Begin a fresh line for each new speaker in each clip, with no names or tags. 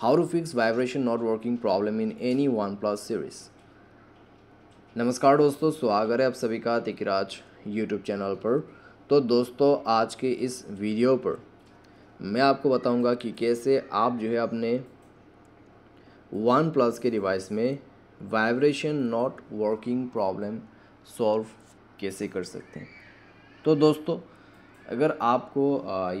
how to fix vibration not working problem in any OnePlus series नमस्कार दोस्तों स्वागत है आप सभी का तिकराज यूट्यूब चैनल पर तो दोस्तों आज के इस वीडियो पर मैं आपको बताऊंगा कि कैसे आप जो है अपने वन प्लस के डिवाइस में vibration not working problem solve कैसे कर सकते हैं तो दोस्तों अगर आपको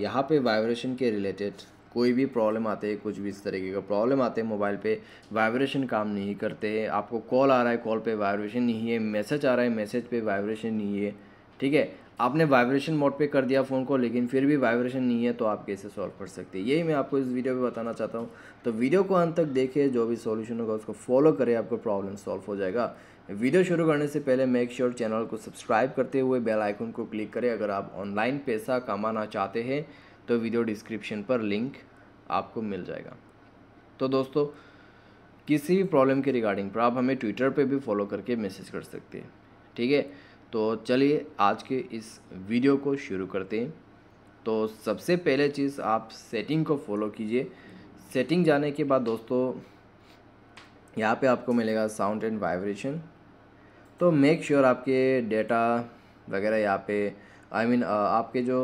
यहाँ पे वाइब्रेशन के रिलेटेड कोई भी प्रॉब्लम आते हैं कुछ भी इस तरीके का प्रॉब्लम आते हैं मोबाइल पे वाइब्रेशन काम नहीं करते आपको कॉल आ रहा है कॉल पे वाइब्रेशन नहीं है मैसेज आ रहा है मैसेज पे वाइब्रेशन नहीं है ठीक है आपने वाइब्रेशन मोड पे कर दिया फ़ोन को लेकिन फिर भी वाइब्रेशन नहीं है तो आप कैसे सॉल्व कर सकते यही मैं आपको इस वीडियो में बताना चाहता हूँ तो वीडियो को अंत तक देखे जो भी सोल्यूशन होगा उसको फॉलो करें आपको प्रॉब्लम सॉल्व हो जाएगा वीडियो शुरू करने से पहले मेक श्योर चैनल को सब्सक्राइब करते हुए बेल आइकन को क्लिक करें अगर आप ऑनलाइन पैसा कमाना चाहते हैं तो वीडियो डिस्क्रिप्शन पर लिंक आपको मिल जाएगा तो दोस्तों किसी भी प्रॉब्लम के रिगार्डिंग पर आप हमें ट्विटर पे भी फॉलो करके मैसेज कर सकते हैं ठीक है तो चलिए आज के इस वीडियो को शुरू करते हैं तो सबसे पहले चीज़ आप सेटिंग को फॉलो कीजिए सेटिंग जाने के बाद दोस्तों यहाँ पे आपको मिलेगा साउंड एंड वाइब्रेशन तो मेक श्योर sure आपके डेटा वगैरह यहाँ पे आई I मीन mean, आपके जो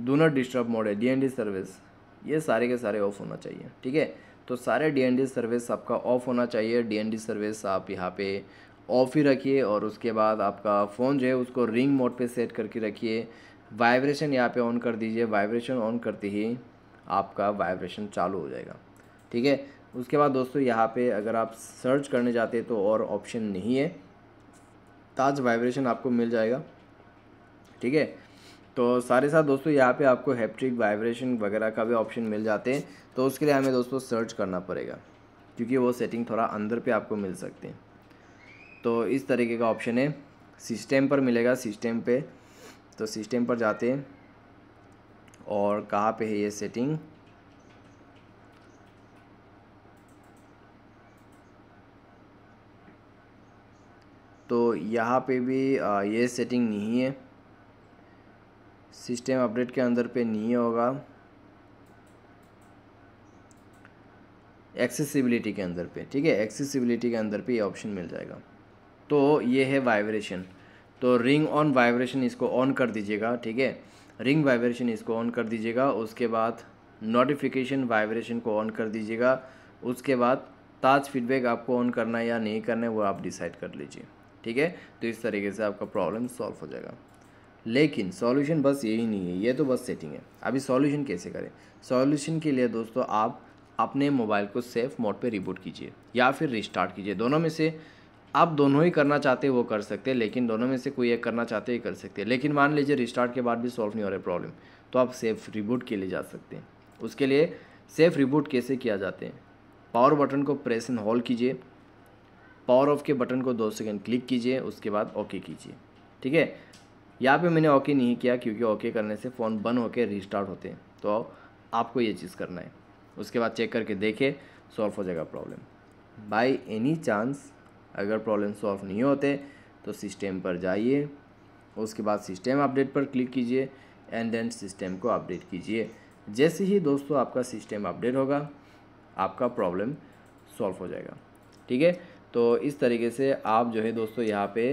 डू नॉट डिस्टर्ब मोड है डी सर्विस ये सारे के सारे ऑफ होना चाहिए ठीक है तो सारे डी सर्विस आपका ऑफ होना चाहिए डी सर्विस आप यहाँ पे ऑफ ही रखिए और उसके बाद आपका फ़ोन जो है उसको रिंग मोड पे सेट करके रखिए वाइब्रेशन यहाँ पे ऑन कर दीजिए वाइब्रेशन ऑन करते ही आपका वाइब्रेशन चालू हो जाएगा ठीक है उसके बाद दोस्तों यहाँ पे अगर आप सर्च करने जाते तो और ऑप्शन नहीं है ताज वाइब्रेशन आपको मिल जाएगा ठीक है तो सारे साथ दोस्तों यहाँ पे आपको हैप्टिक वाइब्रेशन वगैरह का भी ऑप्शन मिल जाते हैं तो उसके लिए हमें दोस्तों सर्च करना पड़ेगा क्योंकि वो सेटिंग थोड़ा अंदर पे आपको मिल सकते हैं तो इस तरीके का ऑप्शन है सिस्टम पर मिलेगा सिस्टम पे तो सिस्टम पर जाते हैं और कहाँ पे है ये सेटिंग तो यहाँ पे भी ये सेटिंग नहीं है सिस्टम अपडेट के अंदर पे नहीं होगा एक्सेसिबिलिटी के अंदर पे ठीक है एक्सेसिबिलिटी के अंदर पे ये ऑप्शन मिल जाएगा तो ये है वाइब्रेशन तो रिंग ऑन वाइब्रेशन इसको ऑन कर दीजिएगा ठीक है रिंग वाइब्रेशन इसको ऑन कर दीजिएगा उसके बाद नोटिफिकेशन वाइब्रेशन को ऑन कर दीजिएगा उसके बाद ताज फीडबैक आपको ऑन करना है या नहीं करना है वो आप डिसाइड कर लीजिए ठीक है तो इस तरीके से आपका प्रॉब्लम सॉल्व हो जाएगा लेकिन सॉल्यूशन बस यही नहीं है ये तो बस सेटिंग है अभी सॉल्यूशन कैसे करें सॉल्यूशन के लिए दोस्तों आप अपने मोबाइल को सेफ मोड पे रिबूट कीजिए या फिर रिस्टार्ट कीजिए दोनों में से आप दोनों ही करना चाहते वो कर सकते हैं लेकिन दोनों में से कोई एक करना चाहते ही कर सकते हैं लेकिन मान लीजिए रिस्टार्ट के बाद भी सॉल्व नहीं हो रहा प्रॉब्लम तो आप सेफ रिबूट के लिए जा सकते हैं उसके लिए सेफ रिबूट कैसे किया जाते हैं पावर बटन को प्रेस एंड होल्ड कीजिए पावर ऑफ के बटन को दो सेकेंड क्लिक कीजिए उसके बाद ओके कीजिए ठीक है यहाँ पे मैंने ओके नहीं किया क्योंकि ओके करने से फ़ोन बंद होकर रिस्टार्ट होते हैं तो आपको ये चीज़ करना है उसके बाद चेक करके देखे सॉल्व हो जाएगा प्रॉब्लम बाई एनी चांस अगर प्रॉब्लम सॉल्व नहीं होते तो सिस्टम पर जाइए उसके बाद सिस्टम अपडेट पर क्लिक कीजिए एंड देन सिस्टम को अपडेट कीजिए जैसे ही दोस्तों आपका सिस्टम अपडेट होगा आपका प्रॉब्लम सॉल्व हो जाएगा ठीक है तो इस तरीके से आप जो है दोस्तों यहाँ पे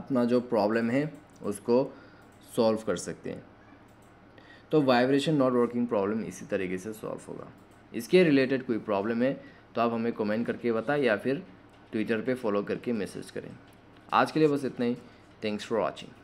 अपना जो प्रॉब्लम है उसको सॉल्व कर सकते हैं तो वाइब्रेशन नॉट वर्किंग प्रॉब्लम इसी तरीके से सॉल्व होगा इसके रिलेटेड कोई प्रॉब्लम है तो आप हमें कमेंट करके बताएं या फिर ट्विटर पे फॉलो करके मैसेज करें आज के लिए बस इतना ही थैंक्स फॉर वॉचिंग